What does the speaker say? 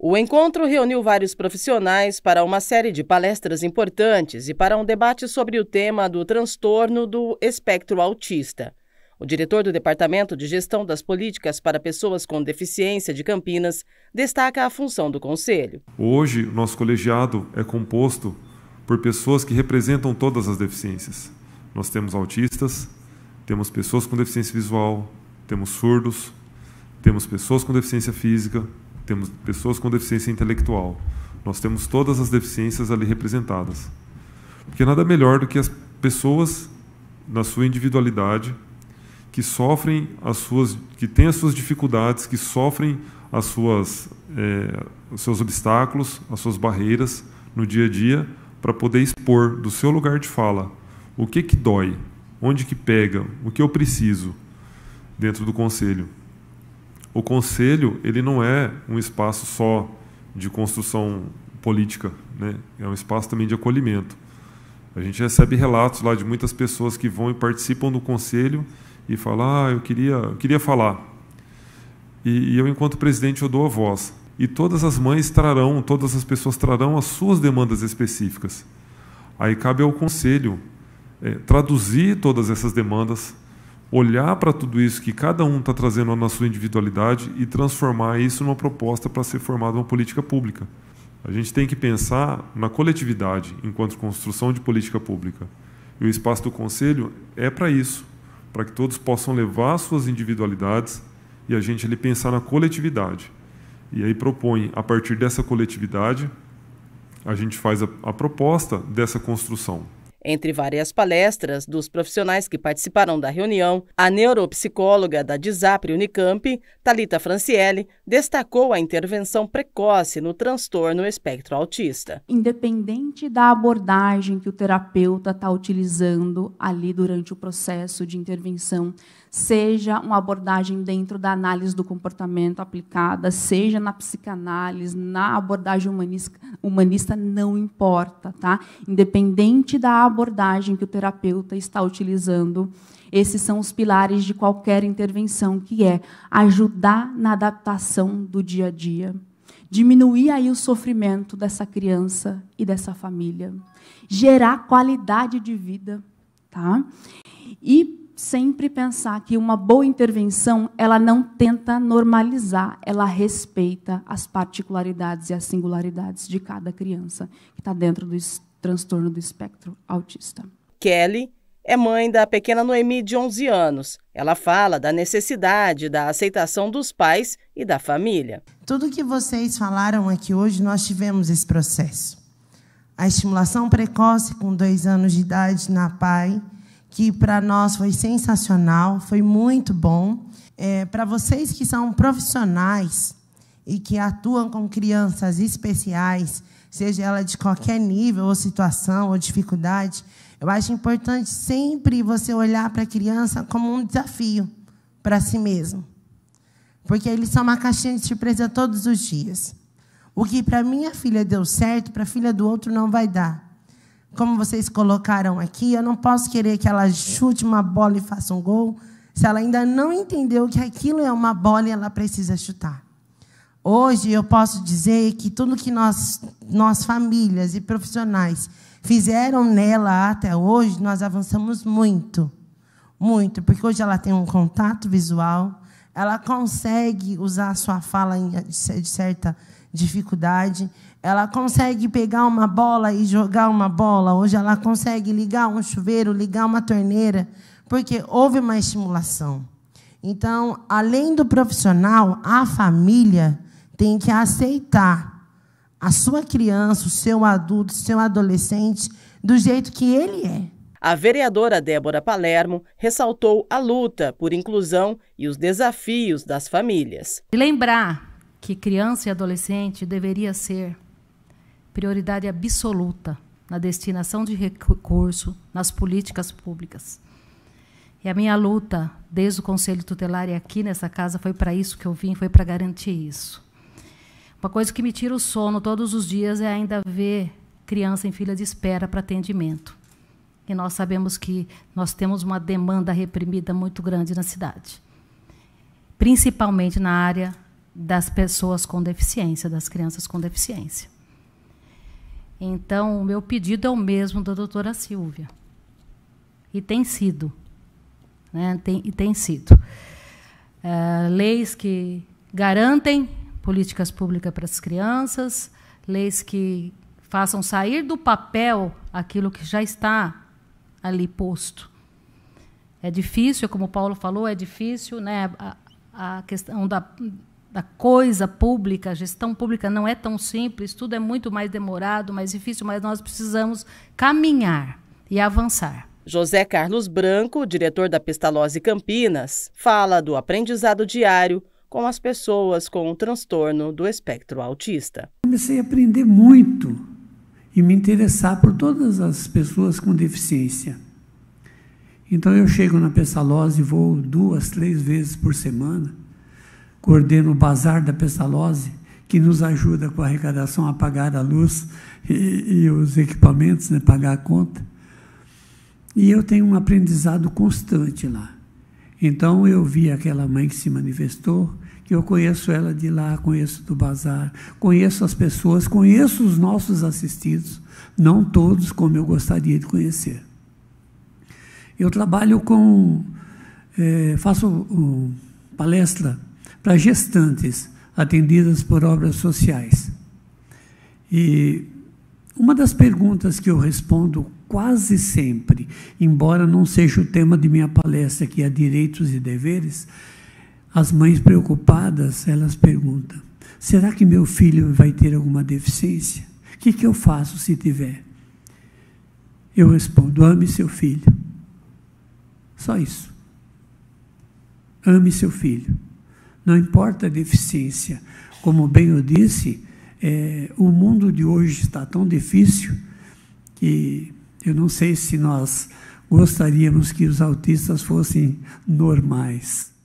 O encontro reuniu vários profissionais para uma série de palestras importantes e para um debate sobre o tema do transtorno do espectro autista. O diretor do Departamento de Gestão das Políticas para Pessoas com Deficiência de Campinas destaca a função do Conselho. Hoje, nosso colegiado é composto por pessoas que representam todas as deficiências. Nós temos autistas, temos pessoas com deficiência visual, temos surdos, temos pessoas com deficiência física, temos pessoas com deficiência intelectual. Nós temos todas as deficiências ali representadas. Porque nada melhor do que as pessoas na sua individualidade que sofrem as suas que têm as suas dificuldades, que sofrem as suas é, os seus obstáculos, as suas barreiras no dia a dia para poder expor do seu lugar de fala o que que dói, onde que pega, o que eu preciso dentro do conselho o conselho ele não é um espaço só de construção política, né? é um espaço também de acolhimento. A gente recebe relatos lá de muitas pessoas que vão e participam do conselho e falam: Ah, eu queria, eu queria falar. E, e eu, enquanto presidente, eu dou a voz. E todas as mães trarão, todas as pessoas trarão as suas demandas específicas. Aí cabe ao conselho é, traduzir todas essas demandas, olhar para tudo isso que cada um está trazendo na sua individualidade e transformar isso numa proposta para ser formada uma política pública. A gente tem que pensar na coletividade enquanto construção de política pública. E o espaço do conselho é para isso, para que todos possam levar suas individualidades e a gente ali pensar na coletividade. E aí propõe, a partir dessa coletividade, a gente faz a, a proposta dessa construção. Entre várias palestras dos profissionais que participaram da reunião, a neuropsicóloga da DISAPRE Unicamp, Talita Francielli, destacou a intervenção precoce no transtorno espectro autista. Independente da abordagem que o terapeuta está utilizando ali durante o processo de intervenção, seja uma abordagem dentro da análise do comportamento aplicada, seja na psicanálise, na abordagem humanista, humanista não importa, tá? Independente da abordagem abordagem que o terapeuta está utilizando. Esses são os pilares de qualquer intervenção, que é ajudar na adaptação do dia a dia, diminuir aí o sofrimento dessa criança e dessa família, gerar qualidade de vida, tá? E sempre pensar que uma boa intervenção ela não tenta normalizar, ela respeita as particularidades e as singularidades de cada criança que está dentro do, transtorno do espectro autista. Kelly é mãe da pequena Noemi de 11 anos. Ela fala da necessidade da aceitação dos pais e da família. Tudo que vocês falaram aqui hoje, nós tivemos esse processo. A estimulação precoce com dois anos de idade na PAI, que para nós foi sensacional, foi muito bom. É, para vocês que são profissionais e que atuam com crianças especiais, seja ela de qualquer nível, ou situação, ou dificuldade, eu acho importante sempre você olhar para a criança como um desafio para si mesmo. Porque eles são uma caixinha de surpresa todos os dias. O que para minha filha deu certo, para a filha do outro não vai dar. Como vocês colocaram aqui, eu não posso querer que ela chute uma bola e faça um gol, se ela ainda não entendeu que aquilo é uma bola e ela precisa chutar. Hoje eu posso dizer que tudo que nós, nós famílias e profissionais fizeram nela até hoje, nós avançamos muito. Muito, porque hoje ela tem um contato visual, ela consegue usar a sua fala de certa dificuldade, ela consegue pegar uma bola e jogar uma bola, hoje ela consegue ligar um chuveiro, ligar uma torneira, porque houve uma estimulação. Então, além do profissional, a família tem que aceitar a sua criança, o seu adulto, o seu adolescente, do jeito que ele é. A vereadora Débora Palermo ressaltou a luta por inclusão e os desafios das famílias. Lembrar que criança e adolescente deveria ser prioridade absoluta na destinação de recurso nas políticas públicas. E a minha luta desde o Conselho Tutelar e aqui nessa casa foi para isso que eu vim, foi para garantir isso. Uma coisa que me tira o sono todos os dias é ainda ver criança em fila de espera para atendimento. E nós sabemos que nós temos uma demanda reprimida muito grande na cidade, principalmente na área das pessoas com deficiência, das crianças com deficiência. Então, o meu pedido é o mesmo da doutora Silvia. E tem sido. Né? Tem, e tem sido. É, leis que garantem políticas públicas para as crianças, leis que façam sair do papel aquilo que já está ali posto. É difícil, como o Paulo falou, é difícil, né? A, a questão da, da coisa pública, a gestão pública não é tão simples, tudo é muito mais demorado, mais difícil, mas nós precisamos caminhar e avançar. José Carlos Branco, diretor da Pestalozzi Campinas, fala do aprendizado diário com as pessoas com o transtorno do espectro autista. Comecei a aprender muito e me interessar por todas as pessoas com deficiência. Então eu chego na Pessalose e vou duas, três vezes por semana, coordeno o bazar da Pessalose, que nos ajuda com a arrecadação a pagar a luz e, e os equipamentos, né, pagar a conta. E eu tenho um aprendizado constante lá. Então eu vi aquela mãe que se manifestou, que eu conheço ela de lá, conheço do bazar, conheço as pessoas, conheço os nossos assistidos, não todos como eu gostaria de conhecer. Eu trabalho com, é, faço um, palestra para gestantes atendidas por obras sociais. E uma das perguntas que eu respondo quase sempre, embora não seja o tema de minha palestra, que é direitos e deveres, as mães preocupadas, elas perguntam: será que meu filho vai ter alguma deficiência? O que, que eu faço se tiver? Eu respondo: ame seu filho. Só isso. Ame seu filho. Não importa a deficiência. Como bem eu disse, é, o mundo de hoje está tão difícil que eu não sei se nós gostaríamos que os autistas fossem normais.